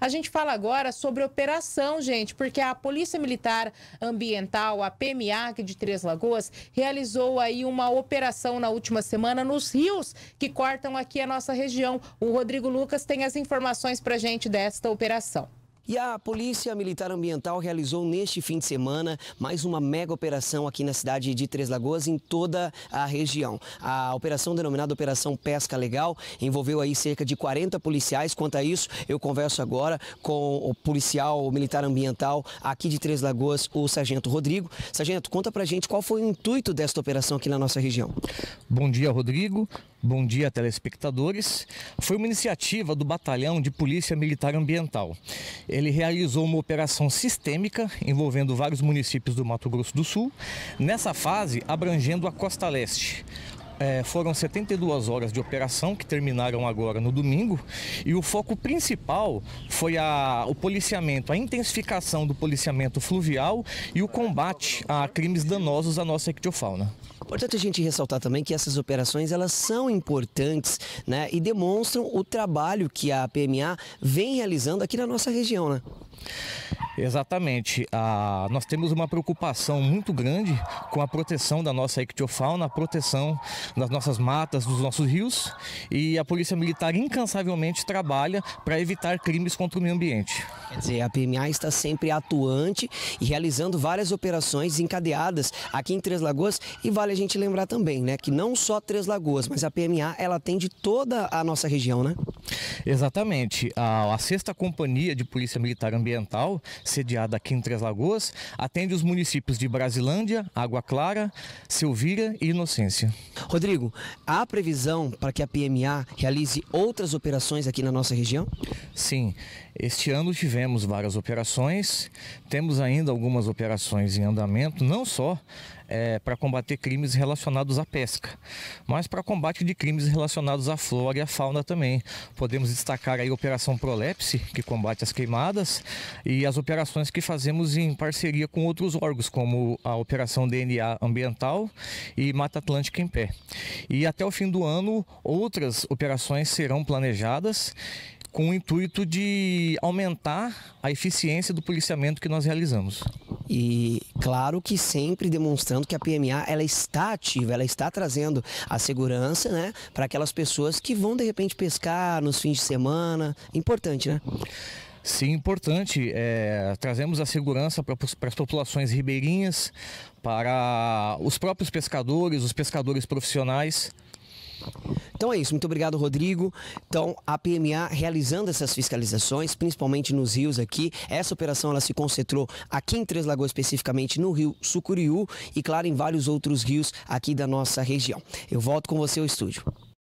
A gente fala agora sobre operação, gente, porque a Polícia Militar Ambiental, a PMIAG de Três Lagoas, realizou aí uma operação na última semana nos rios que cortam aqui a nossa região. O Rodrigo Lucas tem as informações para gente desta operação. E a Polícia Militar Ambiental realizou neste fim de semana mais uma mega operação aqui na cidade de Três Lagoas, em toda a região. A operação denominada Operação Pesca Legal envolveu aí cerca de 40 policiais. Quanto a isso, eu converso agora com o policial militar ambiental aqui de Três Lagoas, o Sargento Rodrigo. Sargento, conta pra gente qual foi o intuito desta operação aqui na nossa região. Bom dia, Rodrigo. Bom dia, telespectadores. Foi uma iniciativa do Batalhão de Polícia Militar Ambiental. Ele realizou uma operação sistêmica envolvendo vários municípios do Mato Grosso do Sul, nessa fase abrangendo a costa leste. É, foram 72 horas de operação que terminaram agora no domingo e o foco principal foi a, o policiamento, a intensificação do policiamento fluvial e o combate a crimes danosos à nossa ictiofauna. Importante a gente ressaltar também que essas operações elas são importantes né, e demonstram o trabalho que a PMA vem realizando aqui na nossa região. Né? Exatamente. Ah, nós temos uma preocupação muito grande com a proteção da nossa ictiofauna, a proteção das nossas matas, dos nossos rios e a Polícia Militar incansavelmente trabalha para evitar crimes contra o meio ambiente. Quer dizer, a PMA está sempre atuante e realizando várias operações encadeadas aqui em Três Lagoas e vale a gente lembrar também, né, que não só Três Lagoas, mas a PMA ela atende toda a nossa região, né? Exatamente. A, a sexta companhia de Polícia Militar Ambiental ambiental, sediada aqui em Três Lagoas, atende os municípios de Brasilândia, Água Clara, Silvira e Inocência. Rodrigo, há previsão para que a PMA realize outras operações aqui na nossa região? Sim, este ano tivemos várias operações, temos ainda algumas operações em andamento, não só é, para combater crimes relacionados à pesca, mas para combate de crimes relacionados à flora e à fauna também. Podemos destacar aí a Operação Prolepse, que combate as queimadas, e as operações que fazemos em parceria com outros órgãos, como a Operação DNA Ambiental e Mata Atlântica em Pé. E até o fim do ano, outras operações serão planejadas com o intuito de aumentar a eficiência do policiamento que nós realizamos. E claro que sempre demonstrando que a PMA ela está ativa, ela está trazendo a segurança, né, para aquelas pessoas que vão de repente pescar nos fins de semana. Importante, né? Sim, importante. É, trazemos a segurança para, para as populações ribeirinhas, para os próprios pescadores, os pescadores profissionais. Então é isso, muito obrigado Rodrigo. Então a PMA realizando essas fiscalizações, principalmente nos rios aqui. Essa operação ela se concentrou aqui em Três Lagoas especificamente no rio Sucuriú e claro em vários outros rios aqui da nossa região. Eu volto com você ao estúdio.